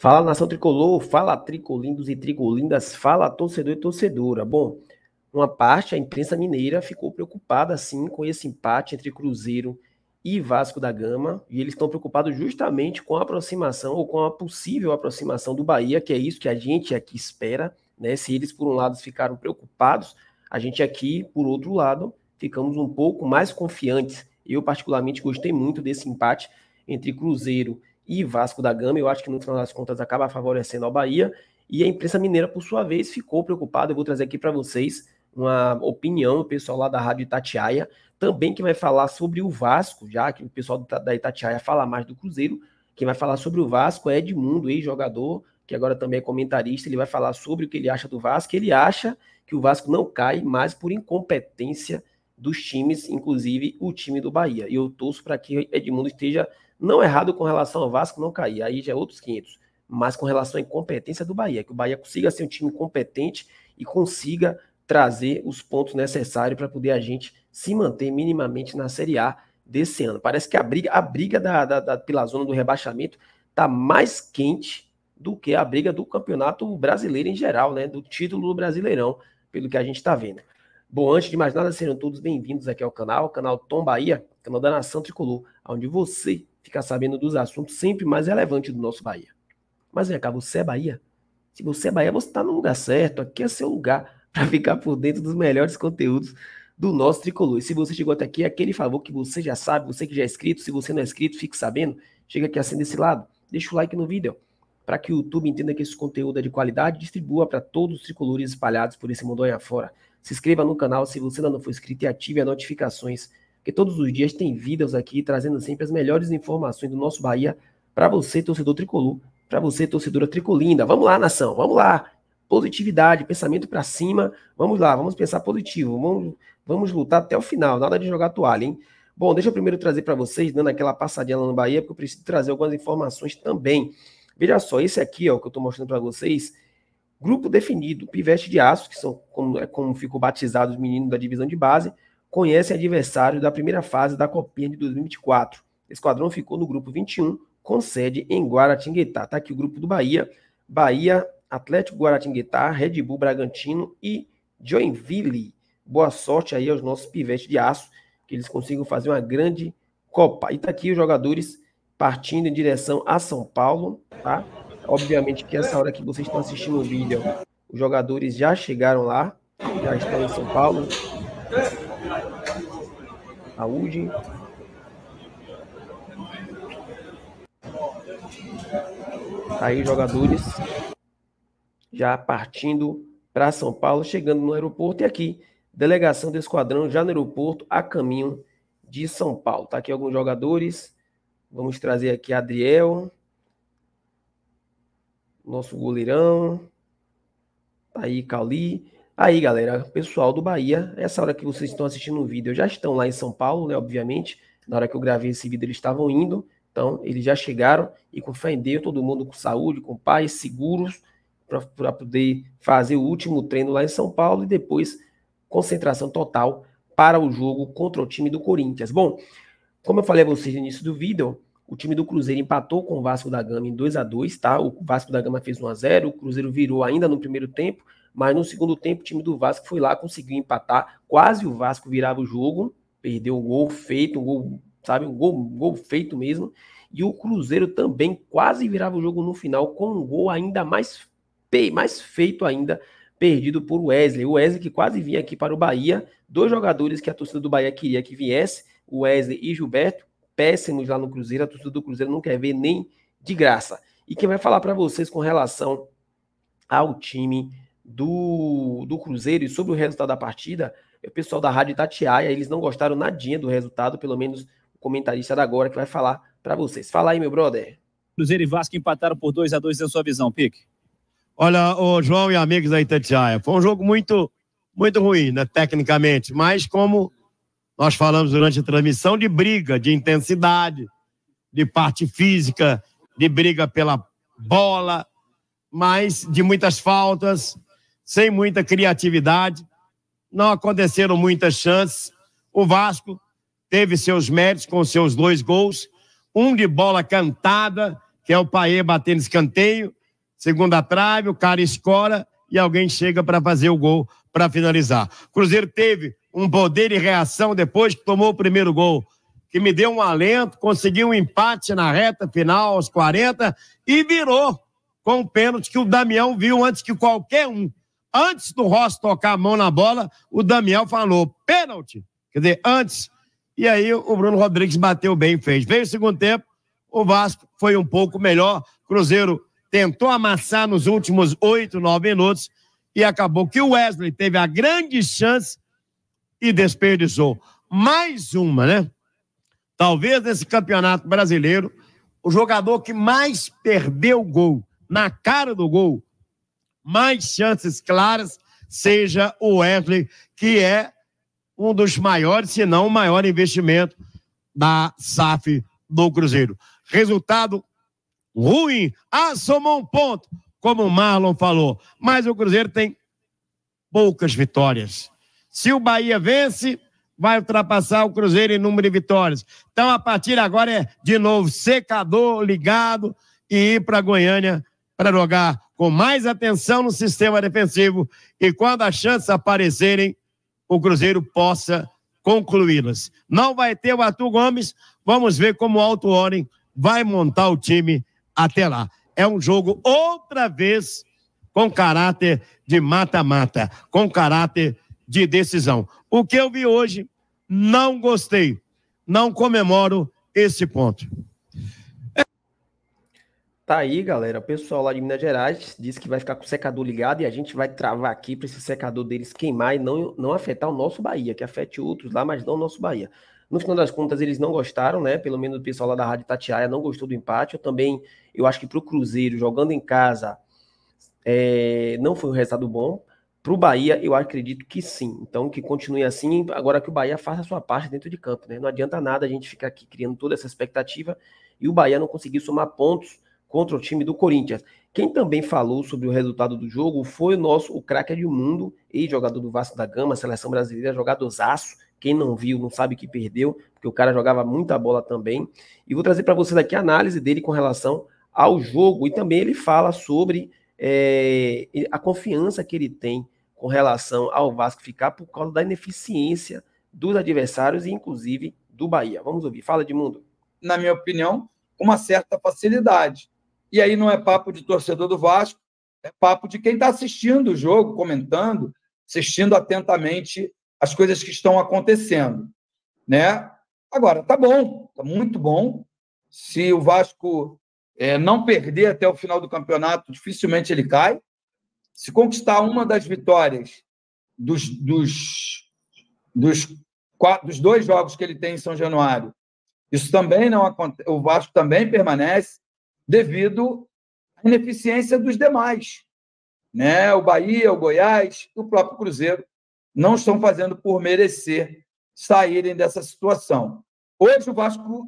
Fala nação tricolor, fala tricolindos e tricolindas, fala torcedor e torcedora. Bom, uma parte, a imprensa mineira, ficou preocupada sim com esse empate entre Cruzeiro e Vasco da Gama, e eles estão preocupados justamente com a aproximação ou com a possível aproximação do Bahia, que é isso que a gente aqui espera, né? Se eles, por um lado, ficaram preocupados, a gente aqui, por outro lado, ficamos um pouco mais confiantes. Eu, particularmente, gostei muito desse empate entre Cruzeiro e Vasco da Gama. Eu acho que no final das contas acaba favorecendo a Bahia. E a imprensa mineira, por sua vez, ficou preocupada. Eu vou trazer aqui para vocês uma opinião do pessoal lá da Rádio Itatiaia, também que vai falar sobre o Vasco, já que o pessoal da Itatiaia fala mais do Cruzeiro. Quem vai falar sobre o Vasco é Edmundo, ex-jogador, que agora também é comentarista. Ele vai falar sobre o que ele acha do Vasco. Ele acha que o Vasco não cai, mais por incompetência dos times, inclusive o time do Bahia. E eu torço para que Edmundo esteja não errado com relação ao Vasco não cair, aí já é outros 500. Mas com relação à incompetência do Bahia, que o Bahia consiga ser um time competente e consiga trazer os pontos necessários para poder a gente se manter minimamente na Série A desse ano. Parece que a briga, a briga da, da, da pela zona do rebaixamento está mais quente do que a briga do campeonato brasileiro em geral, né? Do título do Brasileirão, pelo que a gente está vendo. Bom, antes de mais nada, sejam todos bem-vindos aqui ao canal, canal Tom Bahia, canal da Nação Tricolor, onde você ficar sabendo dos assuntos sempre mais relevantes do nosso Bahia. Mas vem cá, você é Bahia? Se você é Bahia, você está no lugar certo. Aqui é seu lugar para ficar por dentro dos melhores conteúdos do nosso tricolor. E se você chegou até aqui, aquele favor que você já sabe, você que já é inscrito, se você não é inscrito, fique sabendo. Chega aqui assim desse lado, deixa o like no vídeo, para que o YouTube entenda que esse conteúdo é de qualidade e distribua para todos os tricolores espalhados por esse mundo aí afora. Se inscreva no canal se você ainda não for inscrito e ative as notificações que todos os dias tem vidas aqui trazendo sempre as melhores informações do nosso Bahia para você, torcedor tricolor, para você, torcedora tricolinda. Vamos lá, nação, vamos lá. Positividade, pensamento para cima. Vamos lá, vamos pensar positivo. Vamos, vamos lutar até o final, nada de jogar toalha, hein? Bom, deixa eu primeiro trazer para vocês, dando aquela passadinha lá no Bahia, porque eu preciso trazer algumas informações também. Veja só, esse aqui, ó, que eu estou mostrando para vocês, grupo definido, Pivete de Aço, que são como, é como ficou batizado os meninos da divisão de base, conhece adversário da primeira fase da Copinha de 2024. Esquadrão ficou no grupo 21, com sede em Guaratinguetá. Está aqui o grupo do Bahia. Bahia, Atlético Guaratinguetá, Red Bull Bragantino e Joinville. Boa sorte aí aos nossos pivetes de aço, que eles consigam fazer uma grande Copa. E está aqui os jogadores partindo em direção a São Paulo, tá? Obviamente que essa hora que vocês estão assistindo o vídeo, os jogadores já chegaram lá, já estão em São Paulo, saúde. Tá aí, jogadores já partindo para São Paulo, chegando no aeroporto. E aqui, delegação do esquadrão já no aeroporto, a caminho de São Paulo. Tá aqui alguns jogadores. Vamos trazer aqui Adriel, nosso goleirão. Tá aí Cali. Aí, galera, pessoal do Bahia, essa hora que vocês estão assistindo o vídeo, já estão lá em São Paulo, né? Obviamente, na hora que eu gravei esse vídeo, eles estavam indo, então eles já chegaram e com fé em Deus, todo mundo com saúde, com paz, seguros, para poder fazer o último treino lá em São Paulo e depois concentração total para o jogo contra o time do Corinthians. Bom, como eu falei a vocês no início do vídeo, o time do Cruzeiro empatou com o Vasco da Gama em 2 a 2 tá? O Vasco da Gama fez 1 a 0 o Cruzeiro virou ainda no primeiro tempo mas no segundo tempo o time do Vasco foi lá, conseguiu empatar, quase o Vasco virava o jogo, perdeu um gol feito, um gol, sabe, um gol, um gol feito mesmo, e o Cruzeiro também quase virava o jogo no final com um gol ainda mais, mais feito ainda, perdido por Wesley. O Wesley que quase vinha aqui para o Bahia, dois jogadores que a torcida do Bahia queria que viesse, o Wesley e Gilberto, péssimos lá no Cruzeiro, a torcida do Cruzeiro não quer ver nem de graça. E quem vai falar para vocês com relação ao time do, do Cruzeiro e sobre o resultado da partida, o pessoal da Rádio Itatiaia, eles não gostaram nadinha do resultado, pelo menos o comentarista da agora que vai falar para vocês. Fala aí, meu brother. Cruzeiro e Vasco empataram por 2 a 2 na sua visão, Pique. Olha, o João e amigos da Itatiaia, foi um jogo muito muito ruim, né, tecnicamente, mas como nós falamos durante a transmissão de briga, de intensidade, de parte física, de briga pela bola, mas de muitas faltas, sem muita criatividade, não aconteceram muitas chances. O Vasco teve seus méritos com seus dois gols, um de bola cantada, que é o Paê batendo escanteio, segunda trave, o cara escora e alguém chega para fazer o gol para finalizar. O Cruzeiro teve um poder de reação depois que tomou o primeiro gol, que me deu um alento, conseguiu um empate na reta final aos 40 e virou com o um pênalti que o Damião viu antes que qualquer um antes do Ross tocar a mão na bola, o Damião falou pênalti. Quer dizer, antes. E aí o Bruno Rodrigues bateu bem e fez. Veio o segundo tempo, o Vasco foi um pouco melhor. Cruzeiro tentou amassar nos últimos oito, nove minutos e acabou que o Wesley teve a grande chance e desperdiçou. Mais uma, né? Talvez nesse campeonato brasileiro, o jogador que mais perdeu gol na cara do gol mais chances claras seja o Wesley, que é um dos maiores, se não o maior investimento da SAF do Cruzeiro. Resultado ruim, assomou um ponto, como o Marlon falou, mas o Cruzeiro tem poucas vitórias. Se o Bahia vence, vai ultrapassar o Cruzeiro em número de vitórias. Então, a partir de agora é de novo secador ligado e ir para Goiânia para jogar com mais atenção no sistema defensivo e quando as chances aparecerem, o Cruzeiro possa concluí-las. Não vai ter o Arthur Gomes, vamos ver como o Alto Oren vai montar o time até lá. É um jogo outra vez com caráter de mata-mata, com caráter de decisão. O que eu vi hoje, não gostei. Não comemoro esse ponto. Tá aí, galera. O pessoal lá de Minas Gerais disse que vai ficar com o secador ligado e a gente vai travar aqui para esse secador deles queimar e não, não afetar o nosso Bahia, que afete outros lá, mas não o nosso Bahia. No final das contas, eles não gostaram, né? Pelo menos o pessoal lá da Rádio Tatiaia não gostou do empate. Eu também, eu acho que para o Cruzeiro, jogando em casa, é, não foi um resultado bom. Para o Bahia, eu acredito que sim. Então, que continue assim, agora que o Bahia faça a sua parte dentro de campo, né? Não adianta nada a gente ficar aqui criando toda essa expectativa e o Bahia não conseguir somar pontos contra o time do Corinthians. Quem também falou sobre o resultado do jogo foi o nosso o craque mundo ex-jogador do Vasco da Gama, seleção brasileira, jogadorzaço. Quem não viu não sabe que perdeu, porque o cara jogava muita bola também. E vou trazer para vocês aqui a análise dele com relação ao jogo. E também ele fala sobre é, a confiança que ele tem com relação ao Vasco ficar por causa da ineficiência dos adversários e inclusive do Bahia. Vamos ouvir. Fala, Edmundo. Na minha opinião, uma certa facilidade e aí não é papo de torcedor do Vasco, é papo de quem está assistindo o jogo, comentando, assistindo atentamente as coisas que estão acontecendo, né? Agora, tá bom, tá muito bom. Se o Vasco é, não perder até o final do campeonato, dificilmente ele cai. Se conquistar uma das vitórias dos, dos, dos, quatro, dos dois jogos que ele tem em São Januário, isso também não acontece. O Vasco também permanece devido à ineficiência dos demais. Né? O Bahia, o Goiás, o próprio Cruzeiro não estão fazendo por merecer saírem dessa situação. Hoje o Vasco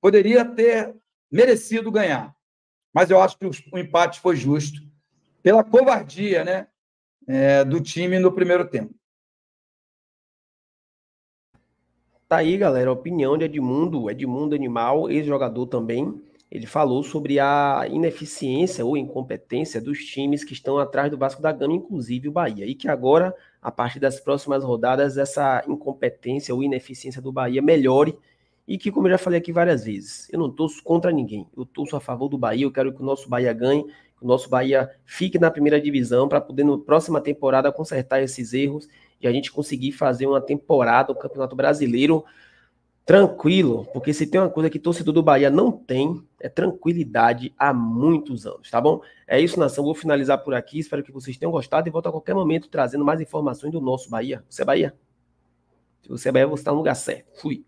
poderia ter merecido ganhar, mas eu acho que o empate foi justo pela covardia né, é, do time no primeiro tempo. Tá aí, galera, a opinião de Edmundo, Edmundo Animal, ex-jogador também, ele falou sobre a ineficiência ou incompetência dos times que estão atrás do Vasco da Gama, inclusive o Bahia, e que agora, a partir das próximas rodadas, essa incompetência ou ineficiência do Bahia melhore e que, como eu já falei aqui várias vezes, eu não torço contra ninguém, eu torço a favor do Bahia, eu quero que o nosso Bahia ganhe, que o nosso Bahia fique na primeira divisão para poder, na próxima temporada, consertar esses erros e a gente conseguir fazer uma temporada, o um Campeonato Brasileiro, tranquilo, porque se tem uma coisa que torcedor do Bahia não tem, é tranquilidade há muitos anos, tá bom? É isso, nação. Vou finalizar por aqui. Espero que vocês tenham gostado e volto a qualquer momento trazendo mais informações do nosso Bahia. Você é Bahia? Se você é Bahia, você está no lugar certo. Fui.